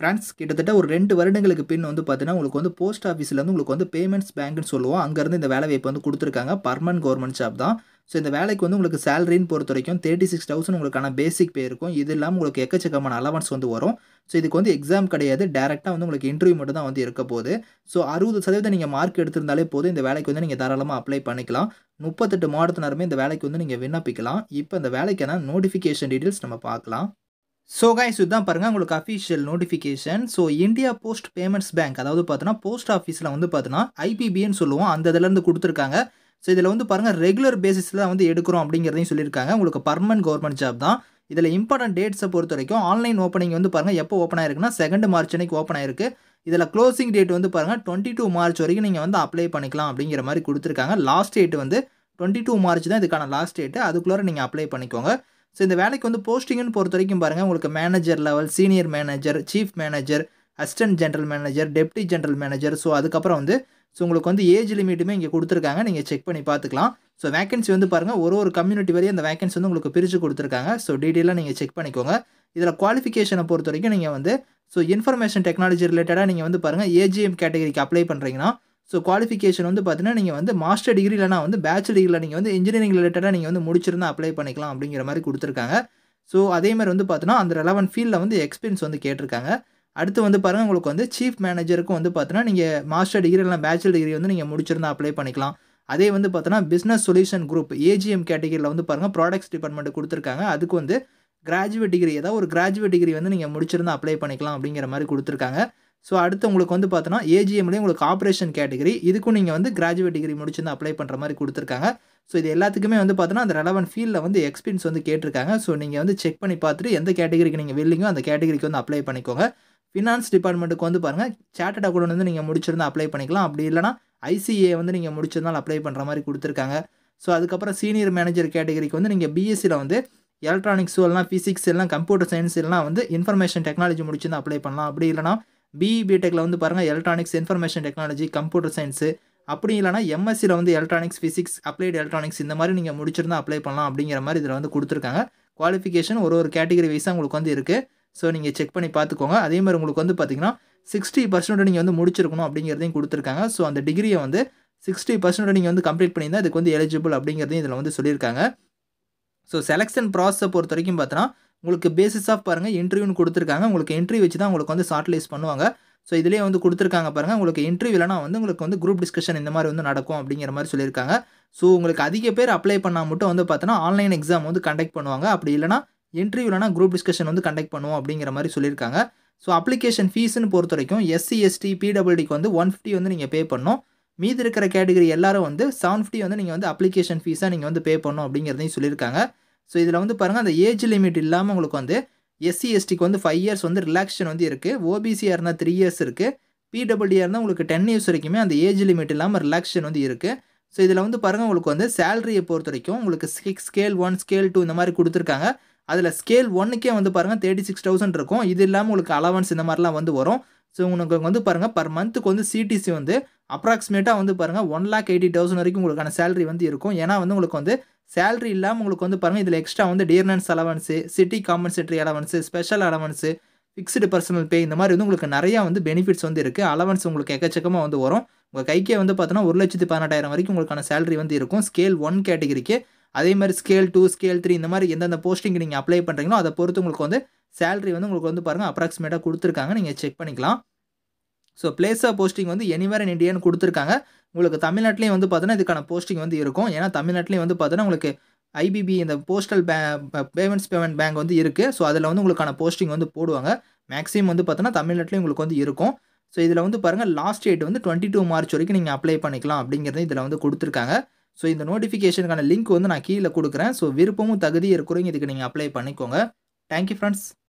Friends கிட்டத்தட்ட ஒரு ரெண்டு வருடங்களுக்கு பின் வந்து பார்த்தீங்கன்னா உங்களுக்கு வந்து போஸ்ட் ஆஃபீஸ்லேருந்து உங்களுக்கு வந்து பேமெண்ட்ஸ் பேங்க்னு சொல்லுவோம் அங்கேருந்து இந்த வேலை வாய்ப்பு வந்து கொடுத்துருக்காங்க பர்மனன்ட் கவர்மெண்ட் ஜாப் தான் ஸோ இந்த வேலைக்கு வந்து உங்களுக்கு சேலரின்னு பொறுத்த வரைக்கும் தேர்ட்டி சிக்ஸ் தௌசண்ட் உங்களுக்கான பேசிக் பே இருக்கும் இது இல்லாமல் உங்களுக்கு எக்கச்சக்கமான அலவன்ஸ் வந்து வரும் ஸோ இதுக்கு வந்து எக்ஸாம் கிடையாது டேரெக்டாக வந்து உங்களுக்கு இன்டர்வியூ மட்டும் தான் வந்து இருக்க போகுது ஸோ அறுபது சதவீதம் நீங்கள் மார்க் எடுத்திருந்தாலே போதும் இந்த வேலைக்கு வந்து நீங்கள் தாராளமாக அப்ளை பண்ணிக்கலாம் முப்பத்தெட்டு மாவட்டத்தினருமே இந்த வேலைக்கு வந்து நீங்கள் விண்ணப்பிக்கலாம் இப்போ இந்த வேலைக்கான நோட்டிஃபிகேஷன் டீட்டெயில்ஸ் நம்ம பார்க்கலாம் ஸோ கைஸ் இதுதான் பாருங்கள் உங்களுக்கு official notification so India post payments bank அதாவது பார்த்தோன்னா போஸ்ட் ஆஃபீஸில் வந்து பார்த்தோன்னா ஐபிபின்னு சொல்லுவோம் அந்த இதுலேருந்து கொடுத்துருக்காங்க ஸோ இதில் வந்து பாருங்கள் ரெகுலர் பேசிஸில் வந்து எடுக்கிறோம் அப்படிங்கிறதையும் சொல்லியிருக்காங்க உங்களுக்கு பர்மனன்ட் கவர்மெண்ட் ஜாப் தான் இதில் இம்பார்ட்டன்ட் டேட்ஸை பொறுத்த வரைக்கும் ஆன்லைன் ஓப்பனிங் வந்து பாருங்கள் எப்போ ஓப்பன் ஆயிருக்குன்னா செகண்ட் மார்ச் அன்னைக்கு ஓப்பன் ஆயிருக்கு இதில் க்ளோசிங் டேட் வந்து பாருங்கள் டுவெண்ட்டி டூ மார்ச் வரைக்கும் நீங்கள் வந்து அப்ளை பண்ணிக்கலாம் அப்படிங்கிற மாதிரி கொடுத்துருக்காங்க லாஸ்ட் டேட் வந்து டுவெண்ட்டி டூ மார்ச் தான் இதுக்கான லாஸ்ட் டேட்டு அதுக்குள்ளே நீங்கள் அப்ளை பண்ணிக்கோங்க ஸோ இந்த வேலைக்கு வந்து போஸ்டிங்னு பொறுத்த வரைக்கும் பாருங்கள் உங்களுக்கு manager level senior manager chief manager assistant general manager deputy general manager so அதுக்கப்புறம் வந்து ஸோ உங்களுக்கு வந்து ஏஜ் லிமிட்டுமே இங்கே கொடுத்துருக்காங்க நீங்கள் செக் பண்ணி பார்த்துக்கலாம் ஸோ வேகன்சி வந்து பாருங்கள் ஒரு ஒரு கம்யூனிட்டி வரையும் அந்த வேகன்சி வந்து உங்களுக்கு பிரித்து கொடுத்துருக்காங்க ஸோ டீட்டெயிலாக நீங்கள் செக் பண்ணிக்கோங்க இதில் குவாலிஃபிகேஷனை பொறுத்த வரைக்கும் நீங்கள் வந்து ஸோ இன்ஃபர்மேஷன் டெக்னாலஜி ரிலேட்டடாக நீங்கள் வந்து பாருங்கள் ஏஜிஎம் கேட்டகரிக்கு அப்ளை பண்ணுறீங்கன்னா ஸோ குவாலிஃபிகேஷன் வந்து பார்த்தீங்கன்னா நீங்கள் வந்து மாஸ்டர் டிகிரி இல்லைனா வந்து பேச்சுலர் டிகிரியில் நீங்கள் வந்து இன்ஜினியரிங் ரிலேட்டடாக நீங்கள் வந்து முடிச்சிருந்தா அப்ளை பண்ணிக்கலாம் அப்படிங்கிற மாதிரி கொடுத்துருக்காங்க ஸோ அதே மாதிரி வந்து பார்த்தீங்கன்னா அந்த ரெலவென்ட் ஃபீல்டில் வந்து எக்ஸ்பீரியன்ஸ் வந்து கேட்டிருக்காங்க அடுத்து வந்து பாருங்கள் உங்களுக்கு வந்து சீஃப் மேனேஜருக்கும் வந்து பார்த்தீங்கன்னா நீங்கள் மாஸ்டர் டிகிரி இல்லைனா பேச்சுலர் டிகிரி வந்து நீங்கள் முடிச்சிருந்தால் அப்ளை பண்ணிக்கலாம் அதே வந்து பார்த்தோன்னா பிஸ்னஸ் சொல்யூஷன் குரூப் ஏஜிஎம் கேட்டகரியில் வந்து பாருங்கள் ப்ராடக்ட்ஸ் டிபார்ட்மெண்ட் கொடுத்துருக்காங்க அதுக்கு வந்து கிராஜுவேட் டிகிரி ஏதாவது ஒரு கிராஜுவேட் டிகிரி வந்து நீங்கள் முடிச்சிருந்தால் அப்ளை பண்ணிக்கலாம் அப்படிங்கிற மாதிரி கொடுத்துருக்காங்க ஸோ அடுத்து உங்களுக்கு வந்து பார்த்தோன்னா ஏஜிஎம்லேயும் உங்களுக்கு ஆப்ரேஷன் கேட்டகரி இதுக்கும் நீங்கள் வந்து கிராஜுவேட் டிகிரி முடிச்சிருந்து அப்ளை பண்ணுற மாதிரி கொடுத்துருக்காங்க ஸோ இது எல்லாத்துக்குமே வந்து பார்த்தோன்னா அந்த ரெலவன் ஃபீல்டில் வந்து எக்ஸ்பீரியன்ஸ் வந்து கேட்டிருக்காங்க ஸோ நீங்கள் வந்து செக் பண்ணி பார்த்துட்டு எந்த கேட்டகரிக்கு நீங்கள் வில்லிங்கோ அந்த கேட்டகரிக்கு வந்து அப்ளை பண்ணிக்கோங்க ஃபினான்ஸ் டிபார்ட்மெண்ட்டுக்கு வந்து பாருங்கள் சேட்டர்ட் அக்கௌண்ட் வந்து நீங்கள் முடிச்சிருந்தால் அப்ளை பண்ணிக்கலாம் அப்படி இல்லைனா ஐசிஏ வந்து நீங்கள் முடிச்சிருந்தாலும் அப்ளை பண்ணுற மாதிரி கொடுத்துருக்காங்க ஸோ அதுக்கப்புறம் சீனியர் மேனேஜர் கேட்டகரிக்கு வந்து நீங்கள் பிஎஸ்சியில் வந்து எலக்ட்ரானிக்ஸ் எல்லாம் ஃபிசிக்ஸ் எல்லாம் கம்ப்யூட்டர் சயின்ஸ் எல்லாம் வந்து இன்ஃபர்மேஷன் டெக்னாலஜி முடிச்சிருந்து அப்ளை பண்ணலாம் அப்படி இல்லைனா பிஇ பிடெக்கில் வந்து பாருங்கள் electronics information technology computer science அப்படி இல்லைனா எம்எஸ்சியில் வந்து எலக்ட்ரானிக்ஸ் ஃபிசிக்ஸ் அப்ளைடு எலக்ட்ரானிக்ஸ் இந்த மாதிரி நீங்கள் முடிச்சிருந்தால் அப்ளை பண்ணலாம் அப்படிங்கிற மாதிரி இதில் வந்து கொடுத்துருக்காங்க குவாலிஃபிகேஷன் ஒரு ஒரு கேட்டகரி வைஸாக உங்களுக்கு வந்து இருக்குது ஸோ நீங்கள் செக் பண்ணி பார்த்துக்கோங்க அதே மாதிரி உங்களுக்கு வந்து பார்த்தீங்கன்னா சிக்ஸ்டி பர்சன்ட் நீங்கள் வந்து முடிச்சிருக்கணும் அப்படிங்கிறதையும் கொடுத்துருக்காங்க ஸோ அந்த டிகிரியை வந்து சிக்ஸ்டி பர்சன்ட் நீங்கள் வந்து கம்ப்ளீட் பண்ணியிருந்தால் அதுக்கு வந்து எலிஜிபிள் அப்படிங்கிறதையும் இதில் வந்து சொல்லியிருக்காங்க ஸோ செலெக்ஷன் ப்ராசஸை பொறுத்த வரைக்கும் பார்த்தோன்னா உங்களுக்கு பேசிஸ் ஆஃப் பாருங்கள் இன்டர்வியூன்னு கொடுத்துருக்காங்க உங்களுக்கு இன்டர்வியூ வச்சு தான் உங்களுக்கு வந்து ஷார்ட்லைஸ் பண்ணுவாங்க ஸோ இதிலே வந்து கொடுத்துருக்காங்க பாருங்கள் உங்களுக்கு இன்டர்வியூலனா வந்து உங்களுக்கு வந்து குரூப் டிஸ்கஷன் இந்த மாதிரி வந்து நடக்கும் அப்படிங்கிற மாதிரி சொல்லியிருக்காங்க ஸோ உங்களுக்கு அதிக பேர் அப்ளை பண்ணால் மட்டும் வந்து பார்த்தோன்னா ஆன்லைன் எக்ஸாம் வந்து கண்டக்ட் பண்ணுவாங்க அப்படி இல்லைனா இன்டர்வியூலனா குரூப் டிஸ்கஷன் வந்து கண்டக்ட் பண்ணுவோம் அப்படிங்கிற மாதிரி சொல்லியிருக்காங்க ஸோ அப்ளிகேஷன் ஃபீஸ்னு பொறுத்த வரைக்கும் எஸ்சி எஸ்டி பிடபிள்டிக்கு வந்து ஒன் ஃபிஃப்டி வந்து நீங்கள் பே பண்ணணும் மீதி இருக்கிற கேட்டகரி எல்லாரும் வந்து செவன் ஃபிஃப்டி வந்து நீங்கள் வந்து அப்ளிகேஷன் ஃபீஸாக நீங்கள் வந்து பே பண்ணணும் அப்படிங்கிறதையும் சொல்லியிருக்காங்க ஸோ இதில் வந்து பாருங்கள் அந்த ஏஜ் லிமிட் இல்லாமல் உங்களுக்கு வந்து எஸ்சி எஸ்டிக்கு e வந்து ஃபைவ் இயர்ஸ் வந்து ரிலாக்ஸேஷன் வந்து இருக்குது ஓபிசியாக இருந்தால் த்ரீ இயர்ஸ் இருக்குது பிடபிள்யூஆர் இருந்தால் உங்களுக்கு டென் இயர்ஸ் வரைக்குமே அந்த ஏஜ் லிமிட் இல்லாமல் ரிலாக்ஸேஷன் வந்து இருக்குது ஸோ இதில் வந்து பாருங்கள் உங்களுக்கு வந்து சேலரியை பொறுத்த வரைக்கும் உங்களுக்கு six scale one scale two இந்த மாதிரி கொடுத்துருக்காங்க அதில் ஸ்கேல் ஒன்னுக்கே வந்து பாருங்கள் தேர்ட்டி சிக்ஸ் தௌசண்ட் இருக்கும் இது இல்லாமல் உங்களுக்கு அலவன்ஸ் இந்த மாதிரிலாம் வந்து வரும் ஸோ உங்களுக்கு வந்து பாருங்கள் பர் மந்த்துக்கு வந்து சிடிசி வந்து அப்ராக்சிமேட்டாக வந்து பாருங்கள் ஒன் லேக் எயிட்டி தௌசண்ட் வரைக்கும் உங்களுக்கான சேலரி வந்து இருக்கும் ஏன்னா வந்து உங்களுக்கு வந்து சேலரி இல்லாமல் உங்களுக்கு வந்து பாருங்கள் இதில் எக்ஸ்ட்ரா வந்து dearness allowance city compensatory allowance special allowance fixed personal pay இந்த மாதிரி வந்து உங்களுக்கு நிறையா வந்து பெனிஃபிட்ஸ் வந்து இருக்குது அலவன்ஸ் உங்களுக்கு எக்கச்சக்கமாக வந்து வரும் உங்கள் கைக்கே வந்து பார்த்தோன்னா ஒரு லட்சத்து பதினெட்டாயிரம் வரைக்கும் உங்களுக்கான சேலரி வந்து இருக்கும் ஸ்கேல் ஒன் கேட்டகிரிக்கு அதே மாதிரி ஸ்கேல் டூ ஸ்கேல் த்ரீ இந்த மாதிரி எந்தெந்த போஸ்டிங் நீங்கள் அப்ளை பண்ணுறீங்களோ அதை பொறுத்து உங்களுக்கு வந்து சேல்ரி வந்து உங்களுக்கு வந்து பாருங்கள் அப்ராக்சிமேட்டாக கொடுத்துருக்காங்க நீங்கள் செக் பண்ணிக்கலாம் ஸோ பிளேஸ் ஆஃப் போஸ்டிங் வந்து எனிவேர் இன் இண்டியான்னு கொடுத்துருக்காங்க உங்களுக்கு தமிழ்நாட்டிலையும் வந்து பார்த்தோன்னா இதுக்கான போஸ்டிங் வந்து இருக்கும் ஏன்னா தமிழ்நாட்டிலையும் வந்து பார்த்தோன்னா உங்களுக்கு ஐபிபி இந்த postal pay payments payment bank வந்து இருக்குது ஸோ அதில் வந்து உங்களுக்கான போஸ்டிங் வந்து போடுவாங்க மேக்ஸிமம் வந்து பார்த்தோன்னா தமிழ்நாட்டிலையும் உங்களுக்கு வந்து இருக்கும் ஸோ இதில் வந்து பாருங்கள் லாஸ்ட் டேட் வந்து டுவெண்ட்டி டூ மார்ச் வரைக்கும் நீங்கள் அப்ளை பண்ணிக்கலாம் அப்படிங்கிறது இதில் வந்து கொடுத்துருக்காங்க ஸோ இந்த நோட்டிஃபிகேஷனுக்கான லிங்க் வந்து நான் கீழே கொடுக்குறேன் ஸோ விருப்பமும் தகுதி இருக்கிறவங்க இதுக்கு நீங்கள் அப்ளை பண்ணிக்கோங்க Thank you, friends.